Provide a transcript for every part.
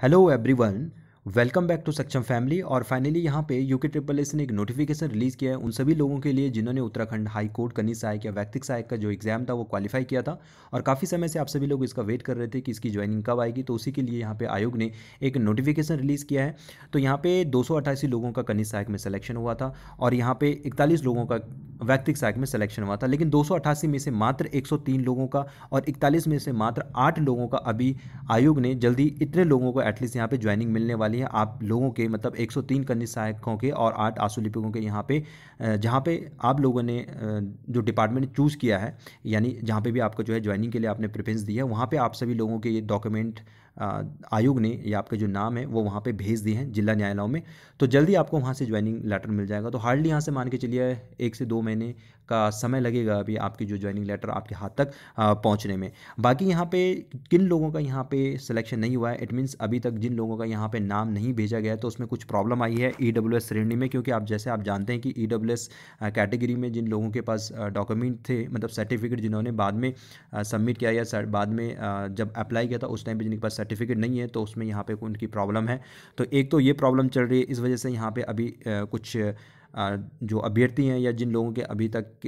hello everyone welcome back to Saksham family और finally यहाँ पे यूके ट्रिपल एस ने एक नोटिफिकेशन रिलीज़ किया है उन सभी लोगों के लिए जिन्होंने उत्तराखंड हाई कोर्ट कनी सहायक या व्यक्तिक सहायक का जो एग्ज़ाम था वो क्वालिफाई किया था और काफ़ी समय से आप सभी लोग इसका वेट कर रहे थे कि इसकी ज्वाइनिंग कब आएगी तो उसी के लिए यहाँ पे आयोग ने एक नोटिफिकेशन रिलीज़ किया है तो यहाँ पे दो लोगों का कनी सहायक में सिलेक्शन हुआ था और यहाँ पे इकतालीस लोगों का व्यक्तिक सहायक में सिलेक्शन हुआ था लेकिन दो में से मात्र एक लोगों का और इकतालीस में से मात्र आठ लोगों का अभी आयोग ने जल्दी इतने लोगों को एटलीस्ट यहाँ पर ज्वाइनिंग मिलने वाली चाहिए आप लोगों के मतलब 103 कन्नी सहायकों के और आठ आंसू लिपिकों के यहाँ पे जहाँ पे आप लोगों ने जो डिपार्टमेंट चूज़ किया है यानी जहाँ पे भी आपको जो है ज्वाइनिंग के लिए आपने प्रेफरेंस दी है वहाँ पे आप सभी लोगों के ये डॉक्यूमेंट आयोग ने या आपके जो नाम है वो वहाँ पे भेज दिए हैं जिला न्यायालयों में तो जल्दी आपको वहाँ से ज्वाइनिंग लेटर मिल जाएगा तो हार्डली यहाँ से मान के चलिए एक से दो महीने का समय लगेगा अभी आपकी जो ज्वाइनिंग लेटर आपके हाथ तक पहुँचने में बाकी यहाँ पे किन लोगों का यहाँ पे सिलेक्शन नहीं हुआ है इट मीन्स अभी तक जिन लोगों का यहाँ पे नाम नहीं भेजा गया है तो उसमें कुछ प्रॉब्लम आई है ई e श्रेणी में क्योंकि आप जैसे आप जानते हैं कि ई e कैटेगरी में जिन लोगों के पास डॉक्यूमेंट थे मतलब सर्टिफिकेट जिन्होंने बाद में सबमिट किया या बाद में जब अप्लाई किया था उस टाइम पर जिनके पास सर्टिफिकेट नहीं है तो उसमें यहाँ पे उनकी प्रॉब्लम है तो एक तो ये प्रॉब्लम चल रही है इस वजह से यहाँ पे अभी कुछ जो अभ्यर्थी हैं या जिन लोगों के अभी तक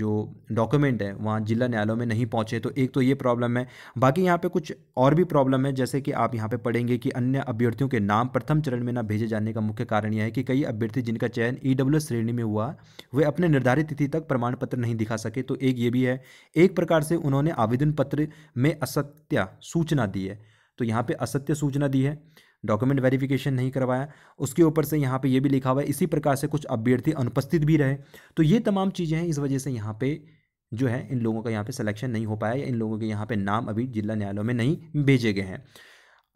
जो डॉक्यूमेंट है वहाँ जिला न्यायालयों में नहीं पहुँचे तो एक तो ये प्रॉब्लम है बाकी यहाँ पे कुछ और भी प्रॉब्लम है जैसे कि आप यहाँ पे पढ़ेंगे कि अन्य अभ्यर्थियों के नाम प्रथम चरण में ना भेजे जाने का मुख्य कारण यह है कि कई अभ्यर्थी जिनका चयन ई e श्रेणी में हुआ वे अपने निर्धारित तिथि तक प्रमाण पत्र नहीं दिखा सके तो एक ये भी है एक प्रकार से उन्होंने आवेदन पत्र में असत्य सूचना दी है तो यहाँ पे असत्य सूचना दी है डॉक्यूमेंट वेरिफिकेशन नहीं करवाया उसके ऊपर से यहाँ पे ये भी लिखा हुआ है इसी प्रकार से कुछ अभ्यर्थी अनुपस्थित भी रहे तो ये तमाम चीज़ें हैं इस वजह से यहाँ पे जो है इन लोगों का यहाँ पे सिलेक्शन नहीं हो पाया या इन लोगों के यहाँ पे नाम अभी जिला न्यायालयों में नहीं भेजे गए हैं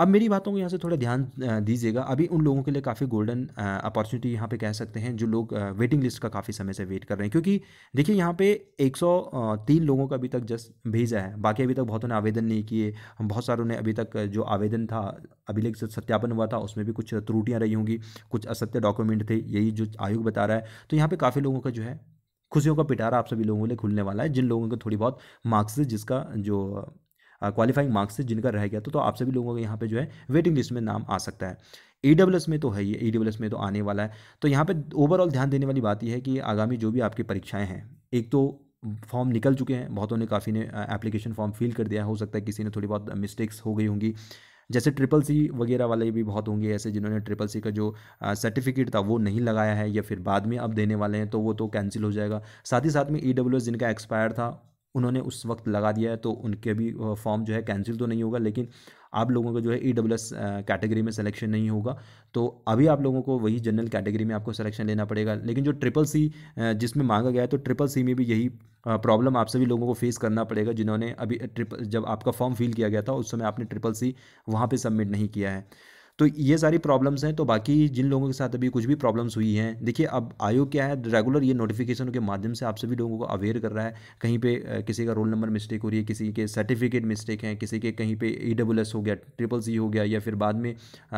अब मेरी बातों को यहाँ से थोड़ा ध्यान दीजिएगा अभी उन लोगों के लिए काफ़ी गोल्डन अपॉर्चुनिटी यहाँ पे कह सकते हैं जो लोग वेटिंग लिस्ट का काफ़ी समय से वेट कर रहे हैं क्योंकि देखिए यहाँ पे 103 लोगों का अभी तक जस्ट भेजा है बाकी अभी तक बहुतों ने आवेदन नहीं किए बहुत सारों ने अभी तक जो आवेदन था अभिलेख सत्यापन हुआ था उसमें भी कुछ त्रुटियाँ रही होंगी कुछ असत्य डॉक्यूमेंट थे यही जो आयोग बता रहा है तो यहाँ पर काफ़ी लोगों का जो है खुशियों का पिटारा आप सभी लोगों के लिए खुलने वाला है जिन लोगों को थोड़ी बहुत मार्क्स जिसका जो क्वालिफाइंग मार्क्स थे जिनका रह गया था तो आप सभी लोगों का यहाँ पे जो है वेटिंग लिस्ट में नाम आ सकता है ई में तो है ये ई में तो आने वाला है तो यहाँ पे ओवरऑल ध्यान देने वाली बात यह है कि आगामी जो भी आपकी परीक्षाएं हैं एक तो फॉर्म निकल चुके हैं बहुतों ने काफ़ी ने एप्लीकेशन फॉर्म फिल कर दिया हो सकता है किसी ने थोड़ी बहुत मिस्टेक्स हो गई होंगी जैसे ट्रिपल सी वगैरह वाले भी बहुत होंगे ऐसे जिन्होंने ट्रिपल सी का जो सर्टिफिकेट था वो नहीं लगाया है या फिर बाद में अब देने वाले हैं तो वो तो कैंसिल हो जाएगा साथ ही साथ में ई जिनका एक्सपायर था उन्होंने उस वक्त लगा दिया है तो उनके भी फॉर्म जो है कैंसिल तो नहीं होगा लेकिन आप लोगों का जो है ई डब्ल्यू एस कैटेगरी में सिलेक्शन नहीं होगा तो अभी आप लोगों को वही जनरल कैटेगरी में आपको सिलेक्शन लेना पड़ेगा लेकिन जो ट्रिपल सी जिसमें मांगा गया है तो ट्रिपल सी में भी यही प्रॉब्लम आप सभी लोगों को फेस करना पड़ेगा जिन्होंने अभी ट्रिपल जब आपका फॉर्म फिल किया गया था उस समय आपने ट्रिपल सी वहाँ पर सबमिट नहीं किया है तो ये सारी प्रॉब्लम्स हैं तो बाकी जिन लोगों के साथ अभी कुछ भी प्रॉब्लम्स हुई हैं देखिए अब आयोग क्या है रेगुलर ये नोटिफिकेशन के माध्यम से आप सभी लोगों को अवेयर कर रहा है कहीं पर किसी का रोल नंबर मिस्टेक हो रही है किसी के सर्टिफिकेट मिस्टेक हैं किसी के कहीं पर ई हो गया ट्रिपल सी हो गया या फिर बाद में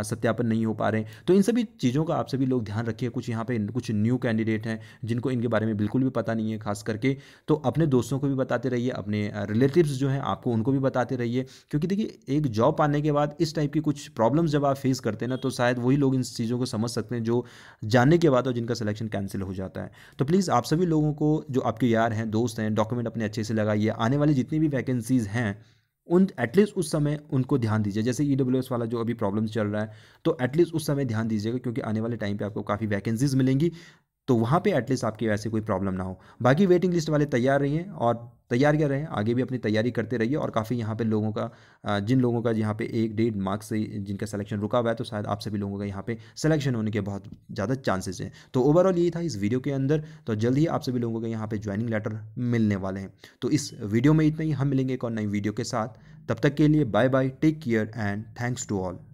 सत्यापन नहीं हो पा रहे तो इन सभी चीज़ों का आप सभी लोग ध्यान रखिए कुछ यहाँ पे कुछ न्यू कैंडिडेट हैं जिनको इनके बारे में बिल्कुल भी पता नहीं है खास करके तो अपने दोस्तों को भी बताते रहिए अपने रिलेटिव्स जो हैं आपको उनको भी बताते रहिए क्योंकि देखिए एक जॉब पाने के बाद इस टाइप की कुछ प्रॉब्लम्स जब आप फेस करते हैं ना तो शायद वही लोग इन चीज़ों को समझ सकते हैं जो जानने के बाद और जिनका सिलेक्शन कैंसिल हो जाता है तो प्लीज़ आप सभी लोगों को जो आपके यार हैं दोस्त हैं डॉक्यूमेंट अपने अच्छे से लगाइए आने वाली जितनी भी वैकेंसीज़ हैं उन एटलीस्ट उस समय उनको ध्यान दीजिए जैसे ई e वाला जो अभी प्रॉब्लम चल रहा है तो एटलीस्ट उस समय ध्यान दीजिएगा क्योंकि आने वाले टाइम पे आपको काफ़ी वैकेंसीज मिलेंगी तो वहाँ पे एटलीस्ट आपकी वैसे कोई प्रॉब्लम ना हो बाकी वेटिंग लिस्ट वाले तैयार रहिए और तैयार क्या रहें आगे भी अपनी तैयारी करते रहिए और काफ़ी यहाँ पे लोगों का जिन लोगों का यहाँ पे एक डेढ़ मार्क्स से जिनका सिलेक्शन रुका हुआ है तो शायद आप सभी लोगों का यहाँ पे सिलेक्शन होने के बहुत ज़्यादा चांसेस हैं तो ओवरऑल यही था इस वीडियो के अंदर तो जल्द ही आप सभी लोगों के यहाँ पर ज्वाइनिंग लेटर मिलने वाले हैं तो इस वीडियो में इतना ही हम मिलेंगे एक और नई वीडियो के साथ तब तक के लिए bye bye take care and thanks to all